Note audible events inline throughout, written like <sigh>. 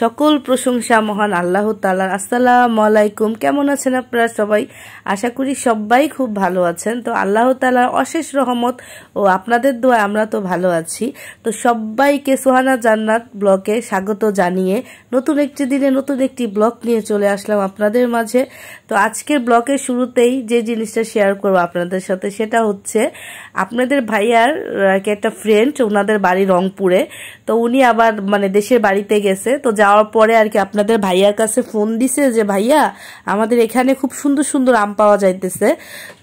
সকল প্রশংসা মহান আল্লাহ তালার আসসালাম আলাইকুম কেমন আছেন আপনারা সবাই আশা করি সবাই খুব ভালো আছেন তো আল্লাহ তালার অশেষ রহমত ও আপনাদের দোয়া আমরা তো ভালো আছি তো সবাইকে সোহানা জান্নাত ব্লকে স্বাগত জানিয়ে নতুন একটি দিনে নতুন একটি ব্লক নিয়ে চলে আসলাম আপনাদের মাঝে তো আজকের ব্লকের শুরুতেই যে জিনিসটা শেয়ার করবো আপনাদের সাথে সেটা হচ্ছে আপনাদের ভাইয়ার একটা ফ্রেন্ড ওনাদের বাড়ি রংপুরে তো উনি আবার মানে দেশের বাড়িতে গেছে তো যাওয়ার পরে আর কি আপনাদের ভাইয়ার কাছে ফোন দিছে যে ভাইয়া আমাদের এখানে খুব সুন্দর সুন্দর আম পাওয়া যাইতেছে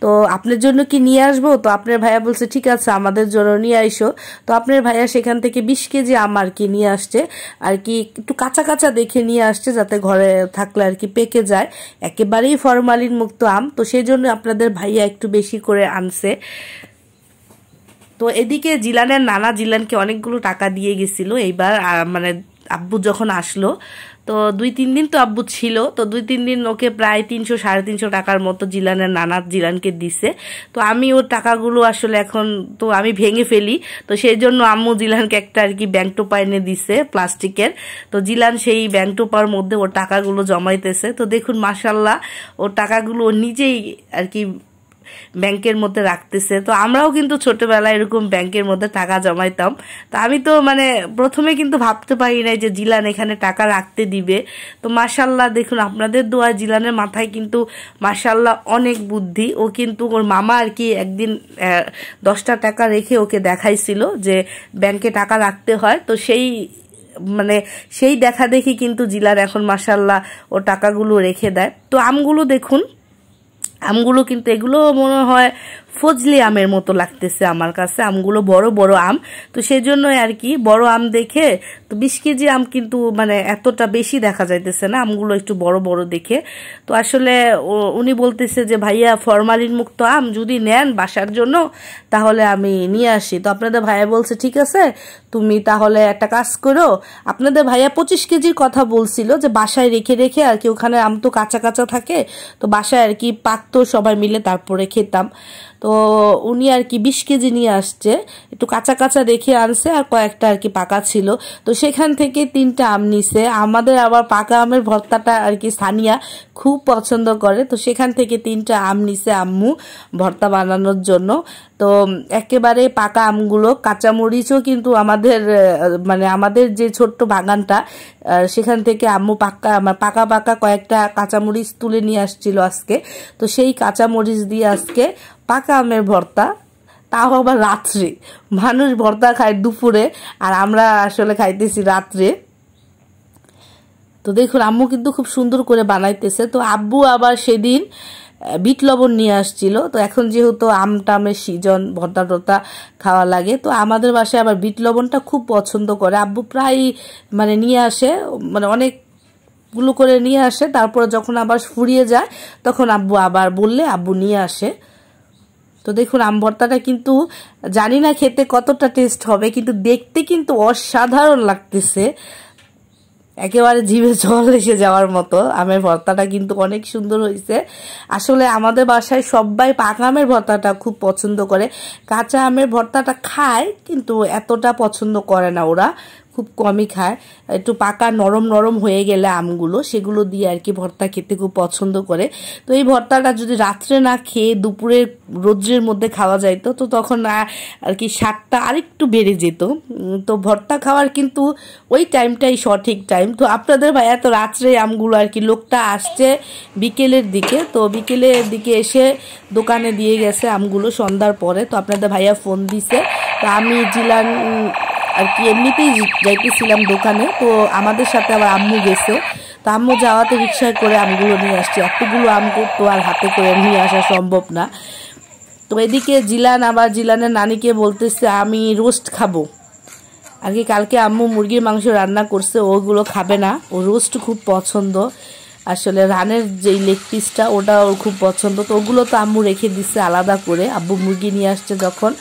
তো আপনার জন্য কি নিয়ে আসবো তো আপনার ভাইয়া বলছে ঠিক আছে আমাদের জন্য নিয়ে আইসো তো আপনার ভাইয়া সেখান থেকে বিশ কেজি আম আর কি নিয়ে আসছে আর কি একটু কাঁচা কাঁচা দেখে নিয়ে আসছে যাতে ঘরে থাকলে আর কি পেকে যায় একেবারেই ফরমালিন মুক্ত আম তো সেই জন্য আপনাদের ভাইয়া একটু বেশি করে আনছে তো এদিকে জিলানের নানা জিলানকে অনেকগুলো টাকা দিয়ে গেছিলো এইবার মানে আব্বু যখন আসলো তো দুই তিন দিন তো আব্বু ছিল তো দুই তিন দিন ওকে প্রায় তিনশো সাড়ে তিনশো টাকার মতো জিলানের নানা জিলানকে দিছে তো আমি ওর টাকাগুলো আসলে এখন তো আমি ভেঙে ফেলি তো সেই জন্য আম্মু জিলানকে একটা আর কি ব্যাঙ্ক টোপা এনে দিছে প্লাস্টিকের তো জিলান সেই ব্যাঙ্ক টোপার মধ্যে ওর টাকাগুলো জমাইতেছে তো দেখুন মাসাল্লাহ ওর টাকাগুলো নিজেই আর কি ব্যাংকের মধ্যে রাখতেছে তো আমরাও কিন্তু ছোটোবেলায় এরকম ব্যাংকের মধ্যে টাকা জমাইতাম তো আমি তো মানে প্রথমে কিন্তু ভাবতে পারি নাই যে জিলান এখানে টাকা রাখতে দিবে তো মার্শাল্লাহ দেখুন আপনাদের দোয়া জিলানের মাথায় কিন্তু মার্শাল্লাহ অনেক বুদ্ধি ও কিন্তু ওর মামা আর কি একদিন দশটা টাকা রেখে ওকে দেখাইছিল যে ব্যাংকে টাকা রাখতে হয় তো সেই মানে সেই দেখা দেখি কিন্তু জিলার এখন মাসাল্লাহ ও টাকাগুলো রেখে দেয় তো আমগুলো দেখুন আমগুলো কিন্তু এগুলো মনে হয় ফজলি আমের মতো লাগতেছে আমার কাছে আমগুলো বড় বড় আম তো সেজন্য আর কি বড় আম দেখে তো বিশ কেজি আম কিন্তু মানে এতটা বেশি দেখা যাইতেছে না আমগুলো একটু বড় বড় দেখে তো আসলে উনি বলতেছে যে ভাইয়া ফরমালিন মুক্ত আম যদি নেন বাসার জন্য তাহলে আমি নিয়ে আসি তো আপনাদের ভাইয়া বলছে ঠিক আছে তুমি তাহলে একটা কাজ করো আপনাদের ভাইয়া পঁচিশ কেজির কথা বলছিল যে বাসায় রেখে রেখে আর কি ওখানে আম তো কাঁচা কাঁচা থাকে তো বাসায় আর কি পাকতো সবাই মিলে তারপরে খেতাম তো উনি আর কি বিশ কেজি নিয়ে আসছে একটু কাঁচা কাঁচা রেখে আনছে আর কয়েকটা আর কি পাকা ছিল তো সেখান থেকে তিনটা আম নিছে আমাদের আবার পাকা আমের ভর্তাটা আর কি সানিয়া খুব পছন্দ করে তো সেখান থেকে তিনটা আম নিছে আম্মু ভর্তা বানানোর জন্য তো একেবারে পাকা আমগুলো কাঁচামরিচও কিন্তু আমাদের মানে আমাদের যে ছোট্ট বাগানটা সেখান থেকে আম্মু পাকা মানে পাকা পাকা কয়েকটা কাঁচামরিচ তুলে নিয়ে আসছিল আজকে তো সেই কাঁচামরিচ দিয়ে আজকে পাকা আমের ভর্তা তাও আবার রাত্রে মানুষ ভর্তা খায় দুপুরে আর আমরা আসলে খাইতেছি রাত্রে তো দেখুন আম্মু কিন্তু খুব সুন্দর করে বানাইতেছে তো আব্বু আবার সেদিন বিট লবণ নিয়ে আসছিল তো এখন যেহেতু আম টামের সিজন ভর্তা টর্তা খাওয়া লাগে তো আমাদের বাসায় আবার বিট লবণটা খুব পছন্দ করে আব্বু প্রায় মানে নিয়ে আসে মানে অনেক গুলো করে নিয়ে আসে তারপরে যখন আবার ফুরিয়ে যায় তখন আব্বু আবার বললে আব্বু নিয়ে আসে তো দেখুন আম ভর্তাটা কিন্তু জানি না খেতে কতটা টেস্ট হবে কিন্তু দেখতে কিন্তু অসাধারণ লাগতেছে একেবারে জিভে জল <laughs> এসে যাওয়ার মতো আমের ভর্তাটা কিন্তু অনেক সুন্দর হয়েছে আসলে আমাদের বাসায় সবাই পাকা আমের ভর্তাটা খুব পছন্দ করে কাঁচা আমের ভর্তাটা খায় কিন্তু এতটা পছন্দ করে না ওরা খুব কমই খায় একটু পাকা নরম নরম হয়ে গেলে আমগুলো সেগুলো দিয়ে আর কি ভর্তা খেতে খুব পছন্দ করে তো এই ভর্তাটা যদি রাত্রে না খেয়ে দুপুরে রোদ্রের মধ্যে খাওয়া যাইত তো তখন আর কি স্বাদটা আরেকটু বেড়ে যেত তো ভর্তা খাওয়ার কিন্তু ওই টাইমটাই সঠিক টাইম তো আপনাদের ভাইয়া তো রাত্রে আমগুলো আর কি লোকটা আসছে বিকেলের দিকে তো বিকেলের দিকে এসে দোকানে দিয়ে গেছে আমগুলো সন্ধ্যার পরে তো আপনাদের ভাইয়া ফোন দিছে তা আমি জিলান আর কি এমনিতেই যাইতেছিলাম দোকানে তো আমাদের সাথে আবার আম্মু গেছে তো আম্মু যাওয়াতে রিক্সায় করে আমগুলো নিয়ে আসছি এতগুলো আম তো আর হাতে করে নিয়ে আসা সম্ভব না তো এদিকে জিলান আবার জিলানের নানিকে বলতেছে আমি রোস্ট খাবো আর কি কালকে আম্মু মুরগির মাংস রান্না করছে ওগুলো খাবে না ও রোস্ট খুব পছন্দ আসলে রানের যেই লেগ পিসটা ওটা ওর খুব পছন্দ তো ওগুলো তো আম্মু রেখে দিচ্ছে আলাদা করে আব্বু মুরগি নিয়ে আসছে যখন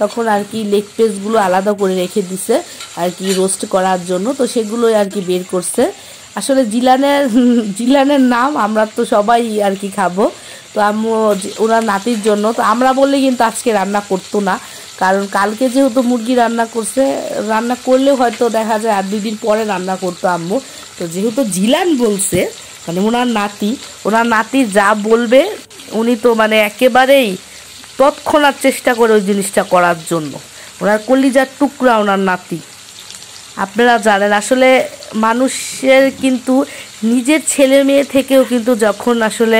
তখন আর কি লেগ পেসগুলো আলাদা করে রেখে দিছে আর কি রোস্ট করার জন্য তো সেগুলোই আর কি বের করছে আসলে জিলানের জিলানের নাম আমরা তো সবাই আর কি খাবো তো আমি ওনার নাতির জন্য তো আমরা বললে কিন্তু আজকে রান্না করতো না কারণ কালকে যেহেতু মুরগি রান্না করছে রান্না করলে হয়তো দেখা যায় আর দুই দিন পরে রান্না করতো আম্মু তো যেহেতু জিলান বলছে মানে ওনার নাতি ওনার নাতি যা বলবে উনি তো মানে একেবারেই তৎক্ষণাৎ চেষ্টা করে ওই জিনিসটা করার জন্য ওনার কলিজার টুকরা ওনার নাতি আপনারা জানেন আসলে মানুষের কিন্তু নিজের ছেলে মেয়ে থেকেও কিন্তু যখন আসলে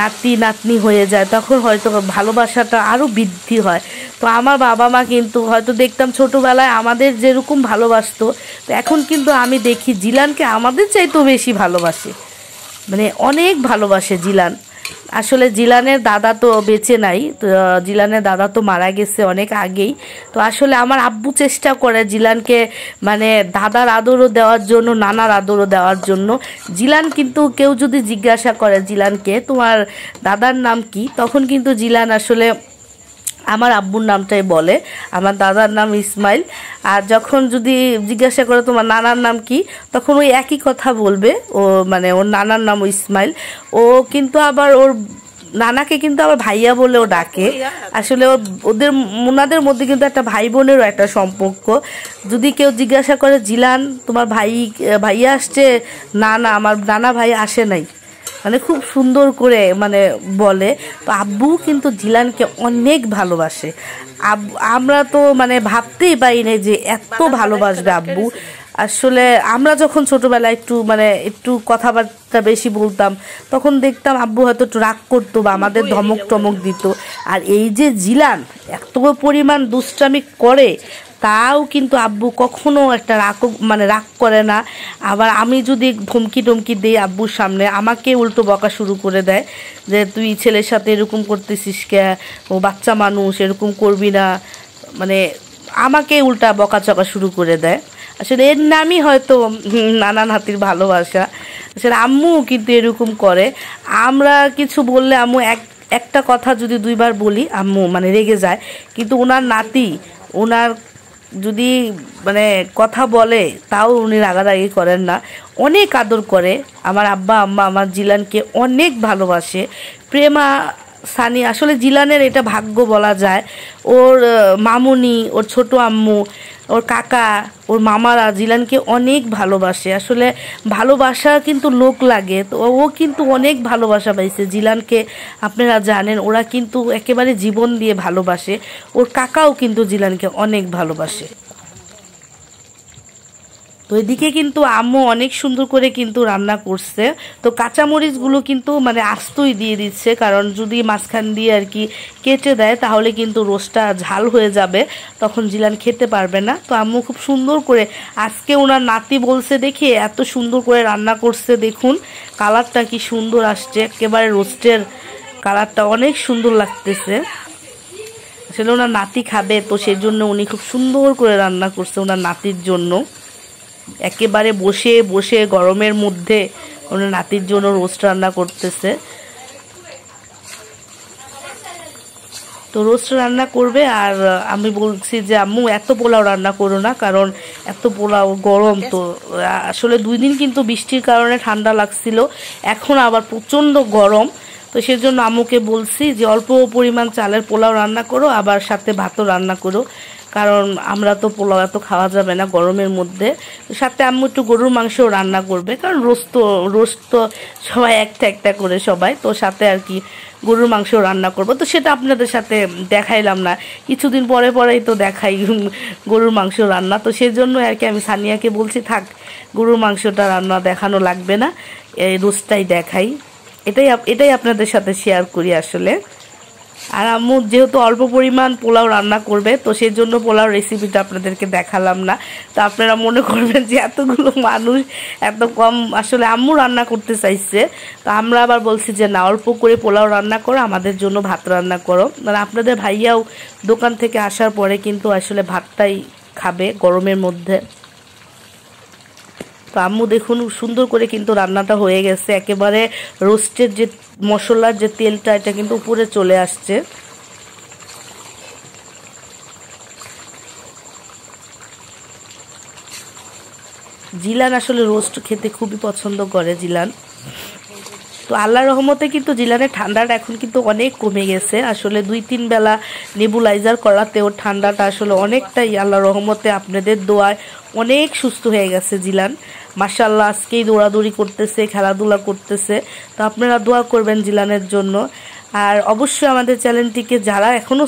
নাতি নাতনি হয়ে যায় তখন হয়তো ভালোবাসাটা আরও বৃদ্ধি হয় তো আমার বাবা মা কিন্তু হয়তো দেখতাম ছোটোবেলায় আমাদের যেরকম ভালোবাসতো তো এখন কিন্তু আমি দেখি জিলানকে আমাদের চাইতেও বেশি ভালোবাসে মানে অনেক ভালোবাসে জিলান আসলে জিলানের দাদা তো বেঁচে নাই তো জিলানের দাদা তো মারা গেছে অনেক আগেই তো আসলে আমার আব্বু চেষ্টা করে জিলানকে মানে দাদার আদরও দেওয়ার জন্য নানার আদরও দেওয়ার জন্য জিলান কিন্তু কেউ যদি জিজ্ঞাসা করে জিলানকে তোমার দাদার নাম কি তখন কিন্তু জিলান আসলে আমার আব্বুর নামটাই বলে আমার দাদার নাম ইসমাইল আর যখন যদি জিজ্ঞাসা করে তোমার নানার নাম কি তখন ওই একই কথা বলবে ও মানে ওর নানার নাম ইসমাইল ও কিন্তু আবার ওর নানাকে কিন্তু আবার ভাইয়া বলেও ডাকে আসলে ওদের ওনাদের মধ্যে কিন্তু একটা ভাই বোনেরও একটা সম্পর্ক যদি কেউ জিজ্ঞাসা করে জিলান তোমার ভাই ভাইয়া আসছে না না আমার নানা ভাই আসে নাই মানে খুব সুন্দর করে মানে বলে তো আব্বু কিন্তু জিলানকে অনেক ভালোবাসে আমরা তো মানে ভাবতেই পারি না যে এত ভালোবাসবে আব্বু আসলে আমরা যখন ছোটোবেলায় একটু মানে একটু কথাবার্তা বেশি বলতাম তখন দেখতাম আব্বু হয়তো একটু রাগ করতো বা আমাদের ধমক টমক দিত আর এই যে জিলান এত পরিমাণ দুষ্টামি করে তাও কিন্তু আব্বু কখনো একটা রাগ মানে রাগ করে না আবার আমি যদি ধমকি টমকি দিই আব্বুর সামনে আমাকে উল্টো বকা শুরু করে দেয় যে তুই ছেলের সাথে এরকম করতেছিস কে ও বাচ্চা মানুষ এরকম করবি না মানে আমাকে উল্টা চকা শুরু করে দেয় আসলে এর নামই হয়তো নানান হাতির ভালোবাসা আসলে আম্মুও কিন্তু এরকম করে আমরা কিছু বললে আম্মু এক একটা কথা যদি দুইবার বলি আম্মু মানে রেগে যায় কিন্তু ওনার নাতি ওনার যদি মানে কথা বলে তাও উনি রাগারাগি করেন না অনেক আদর করে আমার আব্বা আম্মা আমার জিলানকে অনেক ভালোবাসে প্রেমা সানি আসলে জিলানের এটা ভাগ্য বলা যায় ওর মামুনি ওর ছোট আম্মু ওর কাকা ওর মামারা জিলানকে অনেক ভালোবাসে আসলে ভালোবাসা কিন্তু লোক লাগে তো ও কিন্তু অনেক ভালোবাসা পাইছে জিলানকে আপনারা জানেন ওরা কিন্তু একেবারে জীবন দিয়ে ভালোবাসে ওর কাকাও কিন্তু জিলানকে অনেক ভালোবাসে তো এদিকে কিন্তু আম্মু অনেক সুন্দর করে কিন্তু রান্না করছে তো কাঁচামরিচগুলো কিন্তু মানে আস্তই দিয়ে দিচ্ছে কারণ যদি মাঝখান দিয়ে আর কি কেটে দেয় তাহলে কিন্তু রোস্টটা ঝাল হয়ে যাবে তখন জিলান খেতে পারবে না তো আম্মু খুব সুন্দর করে আজকে ওনার নাতি বলছে দেখি এত সুন্দর করে রান্না করছে দেখুন কালারটা কি সুন্দর আসছে একেবারে রোস্টের কালারটা অনেক সুন্দর লাগতেছে আসলে ওনার নাতি খাবে তো সেজন্য উনি খুব সুন্দর করে রান্না করছে ওনার নাতির জন্য একেবারে বসে বসে গরমের মধ্যে ওনার নাতির জন্য রোস্ট রান্না করতেছে তো রোস্ট রান্না করবে আর আমি বলছি যে আম্মু এত পোলাও রান্না করো না কারণ এত পোলাও গরম তো আসলে দুই দিন কিন্তু বৃষ্টির কারণে ঠান্ডা লাগছিল এখন আবার প্রচণ্ড গরম তো সেজন্য আম্মুকে বলছি যে অল্প পরিমাণ চালের পোলাও রান্না করো আবার সাথে ভাতও রান্না করো কারণ আমরা তো পোলাও এত খাওয়া যাবে না গরমের মধ্যে সাথে আম্মু একটু গরুর মাংসও রান্না করবে কারণ রোস্ত রোস্ত সবাই একটা একটা করে সবাই তো সাথে আর কি গরুর মাংস রান্না করব তো সেটা আপনাদের সাথে দেখাইলাম না কিছুদিন পরে পরেই তো দেখাই <laughs> গরুর মাংস রান্না তো সেই জন্য আর কি আমি সানিয়াকে বলছি থাক গরুর মাংসটা রান্না দেখানো লাগবে না এই রোস্টটাই দেখাই এটাই এটাই আপনাদের সাথে শেয়ার করি আসলে আর আম্মু যেহেতু অল্প পরিমাণ পোলাও রান্না করবে তো সেই জন্য পোলাও রেসিপিটা আপনাদেরকে দেখালাম না তো আপনারা মনে করবেন যে এতগুলো মানুষ এত কম আসলে আম্মু রান্না করতে চাইছে তো আমরা আবার বলছি যে না অল্প করে পোলাও রান্না করো আমাদের জন্য ভাত রান্না করো মানে আপনাদের ভাইয়াও দোকান থেকে আসার পরে কিন্তু আসলে ভাতটাই খাবে গরমের মধ্যে তো আম্মু দেখুন সুন্দর করে কিন্তু রান্নাটা হয়ে গেছে একেবারে রোস্টের যে মশলার যে তেলটা এটা কিন্তু উপরে চলে আসছে জিলান আসলে রোস্ট খেতে খুবই পছন্দ করে জিলান তো আল্লাহ রহমতে কিন্তু জিলানে ঠান্ডাটা এখন কিন্তু অনেক কমে গেছে আসলে দুই তিন বেলা নেবুলাইজার করাতেও ঠান্ডাটা আসলে অনেকটাই আল্লাহ রহমতে আপনাদের দোয়ায় অনেক সুস্থ হয়ে গেছে জিলান মার্শাল্লাহ আজকেই দৌড়াদৌড়ি করতেছে খেলাধুলা করতেছে তো আপনারা দোয়া করবেন জিলানের জন্য আর অবশ্যই আমাদের চ্যানেলটিকে যারা এখনও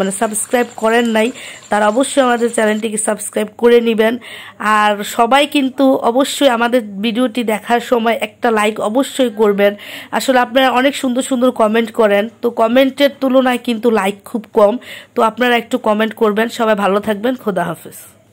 মানে সাবস্ক্রাইব করেন নাই তারা অবশ্যই আমাদের চ্যানেলটিকে সাবস্ক্রাইব করে নেবেন আর সবাই কিন্তু অবশ্যই আমাদের ভিডিওটি দেখার সময় একটা লাইক অবশ্যই করবেন আসলে আপনারা অনেক সুন্দর সুন্দর কমেন্ট করেন তো কমেন্টের তুলনায় কিন্তু লাইক খুব কম তো আপনারা একটু কমেন্ট করবেন সবাই ভালো থাকবেন খোদা হাফেজ